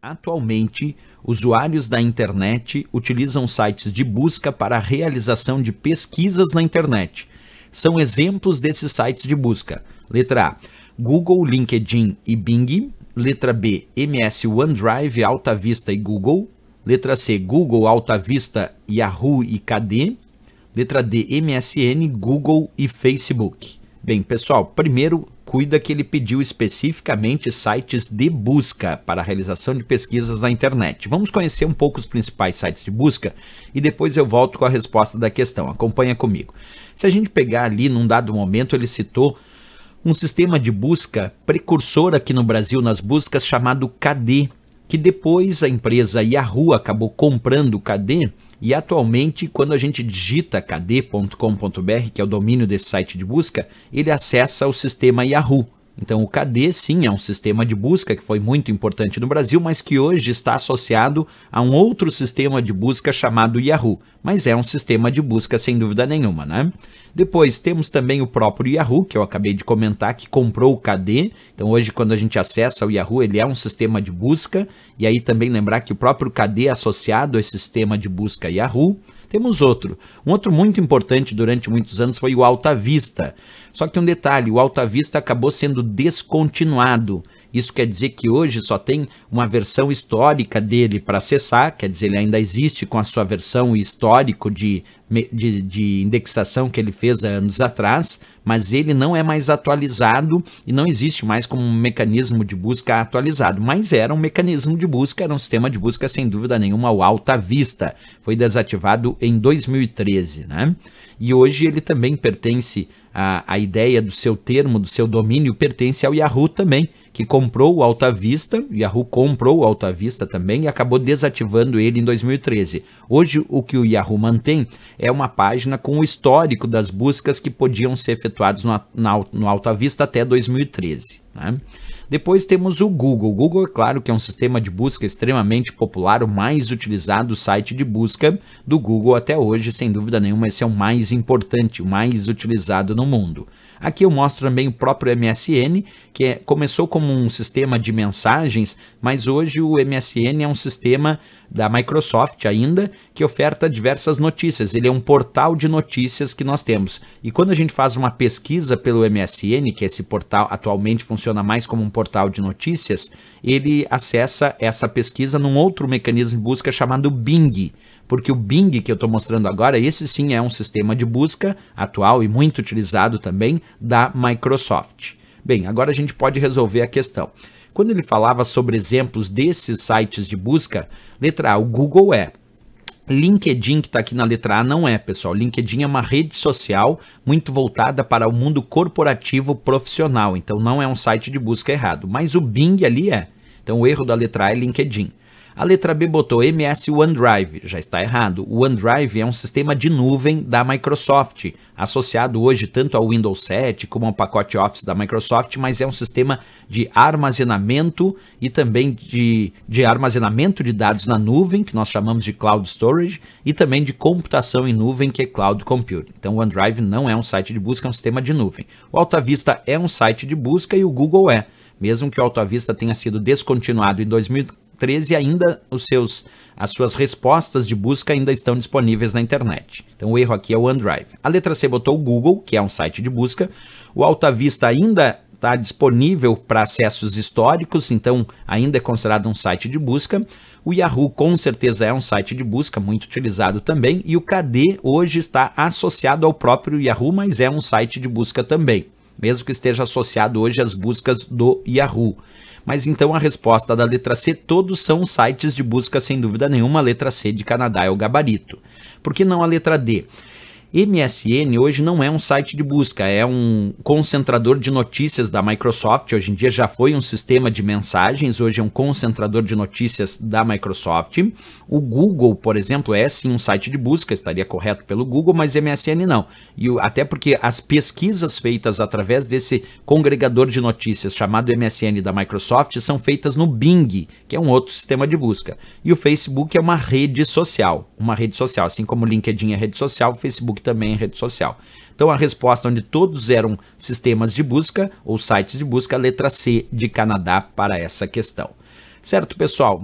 Atualmente, usuários da internet utilizam sites de busca para a realização de pesquisas na internet. São exemplos desses sites de busca: letra A, Google, LinkedIn e Bing, letra B, MS OneDrive, Alta Vista e Google, letra C, Google, Alta Vista, Yahoo e KD, letra D, MSN, Google e Facebook. Bem, pessoal, primeiro cuida que ele pediu especificamente sites de busca para a realização de pesquisas na internet. Vamos conhecer um pouco os principais sites de busca e depois eu volto com a resposta da questão. Acompanha comigo. Se a gente pegar ali num dado momento, ele citou um sistema de busca precursor aqui no Brasil nas buscas chamado KD, que depois a empresa Yahoo acabou comprando o KD e atualmente, quando a gente digita kd.com.br, que é o domínio desse site de busca, ele acessa o sistema Yahoo. Então, o KD sim é um sistema de busca que foi muito importante no Brasil, mas que hoje está associado a um outro sistema de busca chamado Yahoo. Mas é um sistema de busca sem dúvida nenhuma, né? Depois temos também o próprio Yahoo, que eu acabei de comentar, que comprou o KD. Então, hoje, quando a gente acessa o Yahoo, ele é um sistema de busca. E aí também lembrar que o próprio KD é associado a esse sistema de busca Yahoo. Temos outro. Um outro muito importante durante muitos anos foi o Alta Vista. Só que tem um detalhe: o Alta Vista acabou sendo descontinuado. Isso quer dizer que hoje só tem uma versão histórica dele para acessar, quer dizer, ele ainda existe com a sua versão histórico de, de, de, indexação que ele fez há anos atrás, mas ele não é mais atualizado e não existe mais como um mecanismo de busca atualizado. Mas era um mecanismo de busca, era um sistema de busca sem dúvida nenhuma, o Alta Vista. Foi desativado em 2013, né? E hoje ele também pertence a, a ideia do seu termo, do seu domínio, pertence ao Yahoo também, que comprou o Alta Vista, Yahoo comprou o Alta Vista também e acabou desativando ele em 2013. Hoje, o que o Yahoo mantém é uma página com o histórico das buscas que podiam ser efetuadas no, no, no Alta Vista até 2013. Né? Depois temos o Google. O Google, é claro, que é um sistema de busca extremamente popular, o mais utilizado site de busca do Google até hoje, sem dúvida nenhuma, esse é o mais importante, o mais utilizado no mundo. Aqui eu mostro também o próprio MSN, que é, começou como um sistema de mensagens, mas hoje o MSN é um sistema da Microsoft ainda, que oferta diversas notícias. Ele é um portal de notícias que nós temos. E quando a gente faz uma pesquisa pelo MSN, que é esse portal atualmente funciona mais como um portal de notícias, ele acessa essa pesquisa num outro mecanismo de busca chamado Bing. Porque o Bing que eu estou mostrando agora, esse sim é um sistema de busca atual e muito utilizado também da Microsoft. Bem, agora a gente pode resolver a questão. Quando ele falava sobre exemplos desses sites de busca, letra A, o Google é. LinkedIn, que está aqui na letra A, não é, pessoal. LinkedIn é uma rede social muito voltada para o mundo corporativo profissional, então não é um site de busca errado. Mas o Bing ali é. Então o erro da letra A é LinkedIn. A letra B botou MS OneDrive, já está errado. O OneDrive é um sistema de nuvem da Microsoft, associado hoje tanto ao Windows 7 como ao pacote Office da Microsoft, mas é um sistema de armazenamento e também de, de armazenamento de dados na nuvem, que nós chamamos de Cloud Storage, e também de computação em nuvem, que é Cloud Computing. Então, o OneDrive não é um site de busca, é um sistema de nuvem. O Alta Vista é um site de busca e o Google é mesmo que o Alta Vista tenha sido descontinuado em 2000, 13 ainda os seus as suas respostas de busca ainda estão disponíveis na internet. Então o erro aqui é o OneDrive. A letra C botou o Google, que é um site de busca. O Alta Vista ainda está disponível para acessos históricos, então ainda é considerado um site de busca. O Yahoo com certeza é um site de busca muito utilizado também e o KD hoje está associado ao próprio Yahoo, mas é um site de busca também mesmo que esteja associado hoje às buscas do Yahoo. Mas então a resposta da letra C, todos são sites de busca sem dúvida nenhuma, a letra C de Canadá é o gabarito. Por que não a letra D? MSN hoje não é um site de busca, é um concentrador de notícias da Microsoft. Hoje em dia já foi um sistema de mensagens, hoje é um concentrador de notícias da Microsoft. O Google, por exemplo, é sim um site de busca, estaria correto pelo Google, mas MSN não. E até porque as pesquisas feitas através desse congregador de notícias chamado MSN da Microsoft são feitas no Bing, que é um outro sistema de busca. E o Facebook é uma rede social, uma rede social, assim como o LinkedIn é rede social, o Facebook Facebook também é rede social. Então a resposta onde todos eram sistemas de busca ou sites de busca, letra C de Canadá para essa questão. Certo, pessoal?